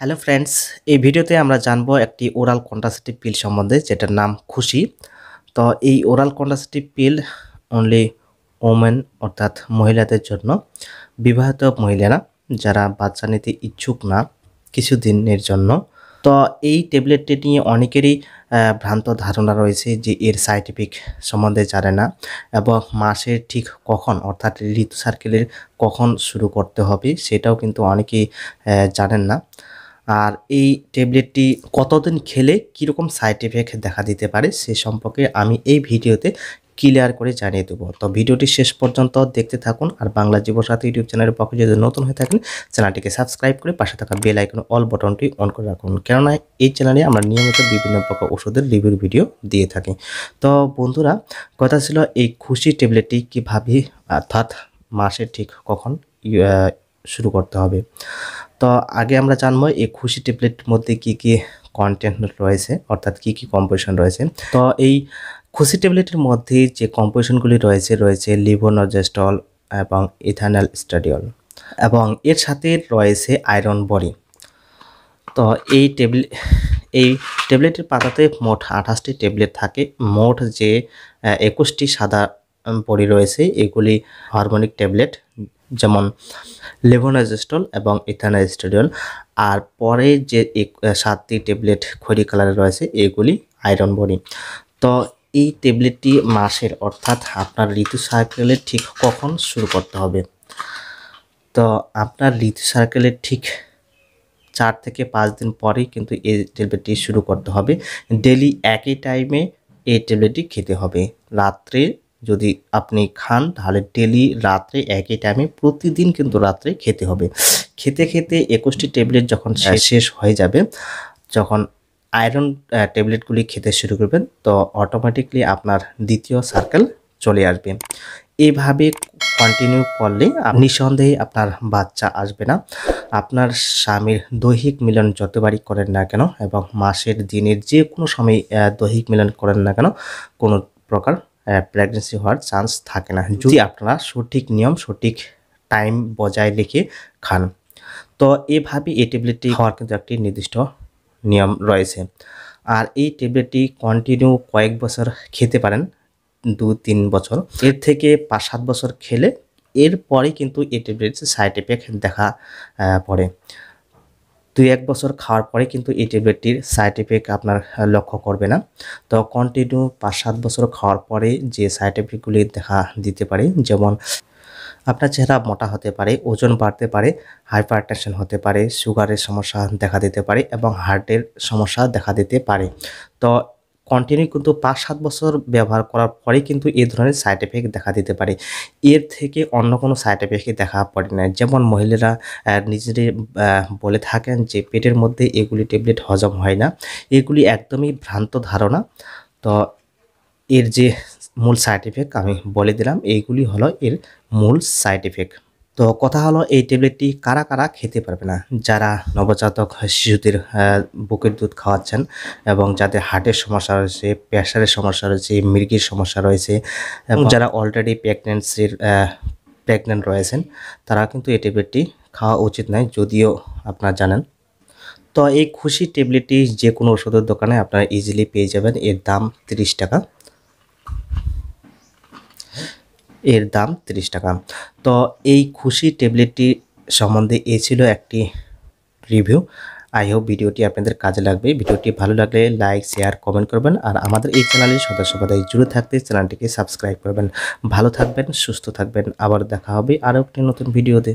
Hello friends এই ভিডিওতে আমরা জানবো একটি ওরাল কন্ট্রাসেপটিভ পিল সম্বন্ধে যেটার নাম খুশি তো এই oral contraceptive pill only women অর্থাৎ মহিলাদের জন্য বিবাহিত মহিলারা যারা বাচ্চা নিতে ইচ্ছুক না কিছুদিনের জন্য তো এই ট্যাবলেটটি নিয়ে অনেকেরই ভ্রান্ত ধারণা রয়েছে যে এর সাইড এফেক্ট সম্বন্ধে জানে না এবং মাসের ঠিক কখন অর্থাৎ ঋতু সার্কেলের কখন শুরু করতে হবে সেটাও কিন্তু অনেকেই জানেন না আর এই ট্যাবলেটটি কতদিন খেলে কীরকম সাইড এফেক্ট দেখা দিতে পারে সে সম্পর্কে আমি এই ভিডিওতে ক্লিয়ার করে জানিয়ে দেবো তো ভিডিওটি শেষ পর্যন্ত দেখতে থাকুন আর বাংলা সাথে ইউটিউব চ্যানেলের পক্ষে যদি নতুন হয়ে থাকেন চ্যানেলটিকে সাবস্ক্রাইব করে পাশে থাকা বেল আইকন অল বটনটি অন করে রাখুন কেননা এই চ্যানেলে আমরা নিয়মিত বিভিন্ন প্রকার ওষুধের রিভিউর ভিডিও দিয়ে থাকি তো বন্ধুরা কথা ছিল এই খুশি ট্যাবলেটটি কীভাবে অর্থাৎ মাসে ঠিক কখন ইয়ে, শুরু করতে হবে তো আগে আমরা জানবো এই খুশি ট্যাবলেট মধ্যে কি কি কন্টেন্ট রয়েছে অর্থাৎ কি কি কম্পোজিশন রয়েছে তো এই খুশি টেবলেটের মধ্যে যে কম্পোজিশনগুলি রয়েছে রয়েছে লিভোনজেস্টল এবং ইথানাল স্টাডিওল এবং এর সাথে রয়েছে আয়রন বডি তো এই টেবলে এই টেবলেটের পাতাতে মোট আঠাশটি টেবলেট থাকে মোট যে একুশটি সাদা বড়ি রয়েছে এগুলি হরমোনিক ট্যাবলেট যেমন লেভোনাজেস্টল এবং ইথানাজেস্টোডিয়ল আর পরে যে সাতটি ট্যাবলেট খৈরি কালারে রয়েছে এগুলি আয়রন বডি তো এই ট্যাবলেটটি মাসের অর্থাৎ আপনার ঋতু সার্কেলের ঠিক কখন শুরু করতে হবে তো আপনার ঋতু সার্কেলের ঠিক চার থেকে পাঁচ দিন পরেই কিন্তু এই ট্যাবলেটটি শুরু করতে হবে ডেলি একই টাইমে এই ট্যাবলেটটি খেতে হবে রাত্রে যদি আপনি খান তাহলে ডেলি রাত্রে একই টাইমে প্রতিদিন কিন্তু রাত্রে খেতে হবে খেতে খেতে একুশটি ট্যাবলেট যখন হ্যাঁ। শেষ হয়ে যাবে যখন আয়রন ট্যাবলেটগুলি খেতে শুরু করবেন তো অটোমেটিকলি আপনার দ্বিতীয় সার্কেল চলে আসবে এভাবে কন্টিনিউ করলে নিঃসন্দেহে আপনার বাচ্চা আসবে না আপনার স্বামীর দৈহিক মিলন যতবারই করেন না কেন এবং মাসের দিনের যে কোনো সময় দৈহিক মিলন করেন না কেন কোনো প্রকার প্রেগনেন্সি হওয়ার চান্স থাকে না যদি আপনারা সঠিক নিয়ম সঠিক টাইম বজায় রেখে খান তো এভাবে এই ট্যাবলেটটি খাওয়ার কিন্তু একটি নির্দিষ্ট নিয়ম রয়েছে আর এই ট্যাবলেটটি কন্টিনিউ কয়েক বছর খেতে পারেন দু তিন বছর এর থেকে পাঁচ সাত বছর খেলে এরপরে কিন্তু এই ট্যাবলেটের সাইড এফেক্ট দেখা পড়ে দুই এক বছর খাওয়ার পরে কিন্তু এই ট্যাবলেটটির সাইড এফেক্ট আপনার লক্ষ্য করবে না তো কন্টিনিউ পাঁচ সাত বছর খাওয়ার পরে যে সাইড এফেক্টগুলি দেখা দিতে পারে যেমন আপনার চেহারা মোটা হতে পারে ওজন বাড়তে পারে হাইপার টেনশন হতে পারে সুগারের সমস্যা দেখা দিতে পারে এবং হার্টের সমস্যা দেখা দিতে পারে তো কন্টিনিউ কিন্তু পাঁচ সাত বছর ব্যবহার করার পরে কিন্তু এই ধরনের সাইড এফেক্ট দেখা দিতে পারে এর থেকে অন্য কোনো সাইড এফেক্ট দেখা পড়ে না যেমন মহিলারা নিজেদের বলে থাকেন যে পেটের মধ্যে এগুলি ট্যাবলেট হজম হয় না এগুলি একদমই ভ্রান্ত ধারণা তো এর যে মূল সাইড এফেক্ট আমি বলে দিলাম এইগুলি হলো এর মূল সাইড এফেক্ট তো কথা হলো এই ট্যাবলেটটি কারা কারা খেতে পারবে না যারা নবজাতক শিশুদের বুকের দুধ খাওয়াচ্ছেন এবং যাদের হার্টের সমস্যা রয়েছে প্রেশারের সমস্যা রয়েছে মির্গির সমস্যা রয়েছে এবং যারা অলরেডি প্রেগনেন্সির প্রেগনেন্ট রয়েছেন তারা কিন্তু এই ট্যাবলেটটি খাওয়া উচিত নয় যদিও আপনারা জানেন তো এই খুশি ট্যাবলেটটি যে কোনো ওষুধের দোকানে আপনারা ইজিলি পেয়ে যাবেন এর দাম 30 টাকা এর দাম 30 টাকা তো এই খুশি ট্যাবলেটটি সম্বন্ধে এ ছিল একটি রিভিউ আই হোপ ভিডিওটি আপনাদের কাজে লাগবে ভিডিওটি ভালো লাগলে লাইক শেয়ার কমেন্ট করবেন আর আমাদের এই চ্যানেলের পদায় জুড়ে থাকতে চ্যানেলটিকে সাবস্ক্রাইব করবেন ভালো থাকবেন সুস্থ থাকবেন আবার দেখা হবে আরও একটি নতুন ভিডিওতে